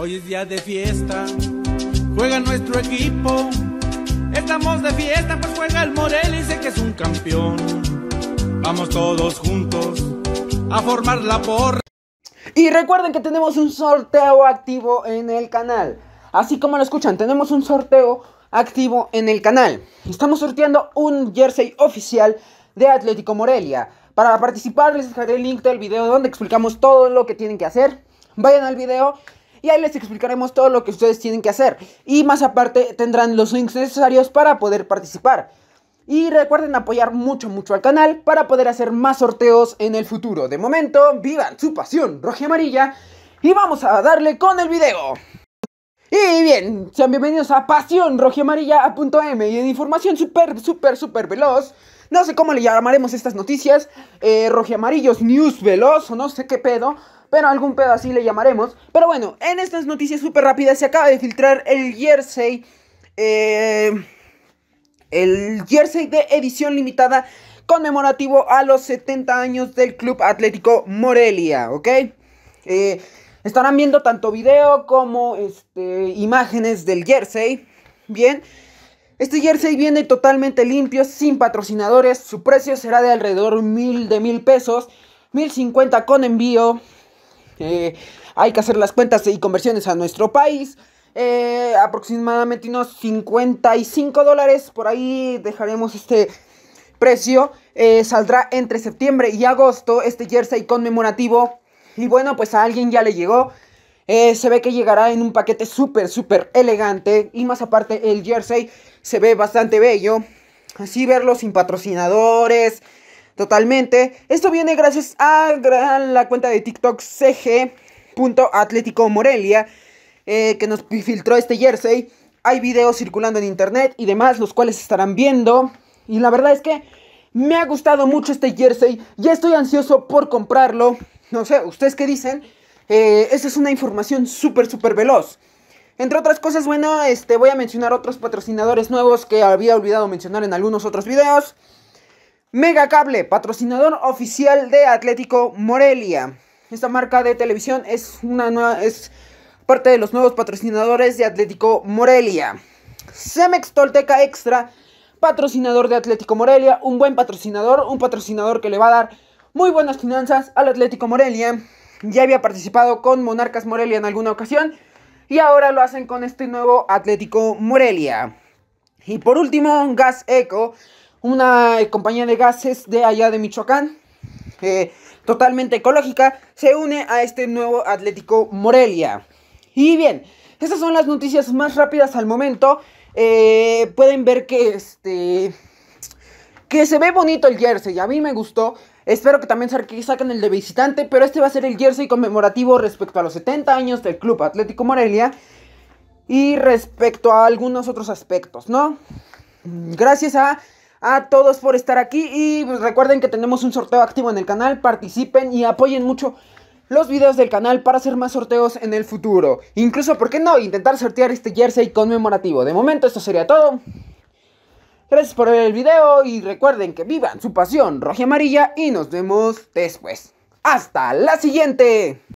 Hoy es día de fiesta, juega nuestro equipo. Estamos de fiesta, pues juega el Morelia y sé que es un campeón. Vamos todos juntos a formar la porra. Y recuerden que tenemos un sorteo activo en el canal. Así como lo escuchan, tenemos un sorteo activo en el canal. Estamos sorteando un jersey oficial de Atlético Morelia. Para participar les dejaré el link del video donde explicamos todo lo que tienen que hacer. Vayan al video y ahí les explicaremos todo lo que ustedes tienen que hacer. Y más aparte tendrán los links necesarios para poder participar. Y recuerden apoyar mucho, mucho al canal para poder hacer más sorteos en el futuro. De momento, vivan su pasión roja y amarilla y vamos a darle con el video. Y bien, sean bienvenidos a Pasión Roja y y en información súper, súper, súper veloz. No sé cómo le llamaremos estas noticias, eh, Roja Amarillos News Veloz o no sé qué pedo pero algún pedo así le llamaremos. Pero bueno, en estas noticias súper rápidas se acaba de filtrar el jersey. Eh, el jersey de edición limitada conmemorativo a los 70 años del Club Atlético Morelia, ¿ok? Eh, estarán viendo tanto video como este, imágenes del jersey, ¿bien? Este jersey viene totalmente limpio, sin patrocinadores, su precio será de alrededor mil de mil pesos, 1050 con envío, hay que hacer las cuentas y conversiones a nuestro país. Eh, aproximadamente unos 55 dólares. Por ahí dejaremos este precio. Eh, saldrá entre septiembre y agosto este jersey conmemorativo. Y bueno, pues a alguien ya le llegó. Eh, se ve que llegará en un paquete súper, súper elegante. Y más aparte, el jersey se ve bastante bello. Así verlo sin patrocinadores totalmente. Esto viene gracias a la cuenta de TikTok cg.atleticomorelia Morelia, eh, que nos filtró este jersey. Hay videos circulando en internet y demás, los cuales estarán viendo. Y la verdad es que me ha gustado mucho este jersey. Ya estoy ansioso por comprarlo. No sé, ¿ustedes qué dicen? Eh, esa es una información súper, súper veloz. Entre otras cosas, bueno, este, voy a mencionar otros patrocinadores nuevos que había olvidado mencionar en algunos otros videos. Cable patrocinador oficial de Atlético Morelia. Esta marca de televisión es una nueva, es parte de los nuevos patrocinadores de Atlético Morelia. Cemex Tolteca Extra, patrocinador de Atlético Morelia, un buen patrocinador, un patrocinador que le va a dar muy buenas finanzas al Atlético Morelia. Ya había participado con Monarcas Morelia en alguna ocasión y ahora lo hacen con este nuevo Atlético Morelia. Y por último, Gas Eco, una compañía de gases de allá de Michoacán, eh, totalmente ecológica, se une a este nuevo Atlético Morelia. Y bien, estas son las noticias más rápidas al momento. Eh, pueden ver que este que se ve bonito el jersey. A mí me gustó. Espero que también saquen el de visitante, pero este va a ser el jersey conmemorativo respecto a los 70 años del Club Atlético Morelia y respecto a algunos otros aspectos, ¿no? Gracias a a todos por estar aquí y pues, recuerden que tenemos un sorteo activo en el canal, participen y apoyen mucho los videos del canal para hacer más sorteos en el futuro. Incluso, ¿por qué no? Intentar sortear este jersey conmemorativo. De momento esto sería todo. Gracias por ver el video y recuerden que vivan su pasión roja y amarilla y nos vemos después. ¡Hasta la siguiente!